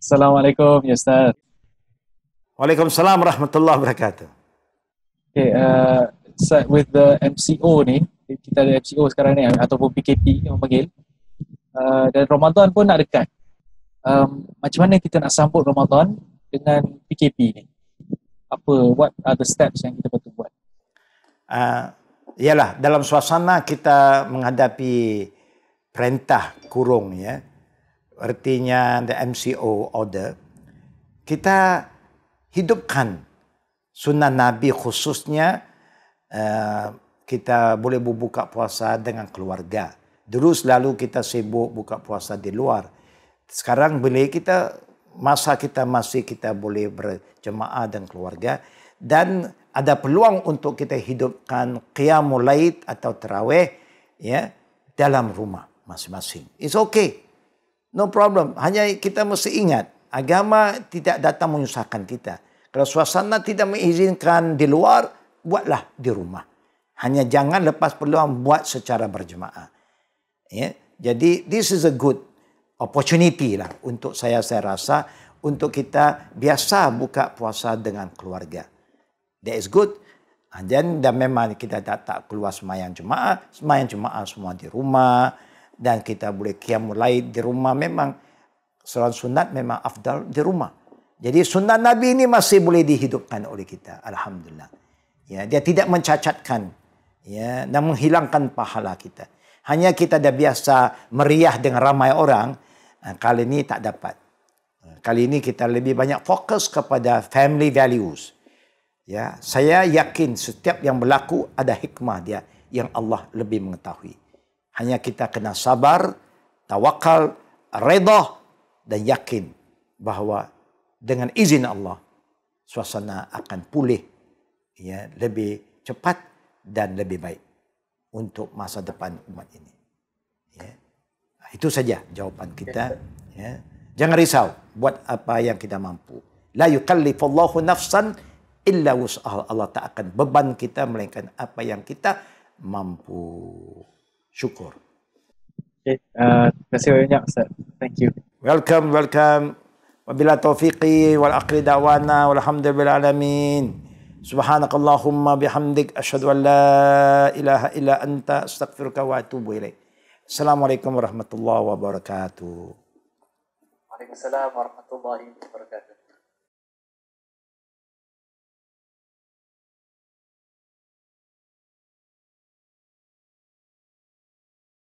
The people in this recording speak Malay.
Assalamualaikum ya Ustaz. Waalaikumsalam warahmatullahi wabarakatuh. Okay, uh, Ustaz, with the MCO ni, kita ada MCO sekarang ni ataupun PKP yang panggil. Uh, dan Ramadan pun nak dekat. Um, macam mana kita nak sambut Ramadan dengan PKP ni? Apa, what are the steps yang kita perlu buat? Uh, yalah, dalam suasana kita menghadapi perintah kurung ya artinya the MCO order, kita hidupkan sunnah Nabi khususnya uh, kita boleh buka puasa dengan keluarga. Dulu selalu kita sibuk buka puasa di luar. Sekarang boleh kita masa kita masih kita boleh berjemaah dan keluarga dan ada peluang untuk kita hidupkan qiyamul lait atau terawih ya dalam rumah masing-masing. It's okay. No problem. Hanya kita mesti ingat, agama tidak datang menyusahkan kita. Kalau suasana tidak mengizinkan di luar, buatlah di rumah. Hanya jangan lepas peluang buat secara berjemaah. Ya? Jadi, this is a good opportunity lah untuk saya, saya rasa, untuk kita biasa buka puasa dengan keluarga. That is good. Dan, dan memang kita tak, tak keluar semayang jemaah. Semayang jemaah semua di rumah dan kita boleh kiam mulai di rumah memang solat sunat memang afdal di rumah. Jadi sunat Nabi ini masih boleh dihidupkan oleh kita. Alhamdulillah. Ya, dia tidak mencacatkan ya, dan menghilangkan pahala kita. Hanya kita dah biasa meriah dengan ramai orang, eh, kali ini tak dapat. Eh, kali ini kita lebih banyak fokus kepada family values. Ya, saya yakin setiap yang berlaku ada hikmah dia yang Allah lebih mengetahui. Hanya kita kena sabar, tawakal, redha dan yakin bahawa dengan izin Allah suasana akan pulih ya lebih cepat dan lebih baik untuk masa depan umat ini. Ya. Itu saja jawapan kita ya. Jangan risau buat apa yang kita mampu. La yukallifullahu nafsan illa wus'ah. Allah tak akan beban kita melainkan apa yang kita mampu syukur. Okay. Uh, terima kasih banyak Ustaz. Thank you. Welcome, welcome. Wabila taufiqi wal akhir da'wana walhamdulillah alamin. سبحانك اللهم بحمدك أشهد أن لا إله إلا أنت أستغفرك وأتوب إليك السلام عليكم ورحمة الله وبركاته وعليكم السلام ورحمة الله وبركاته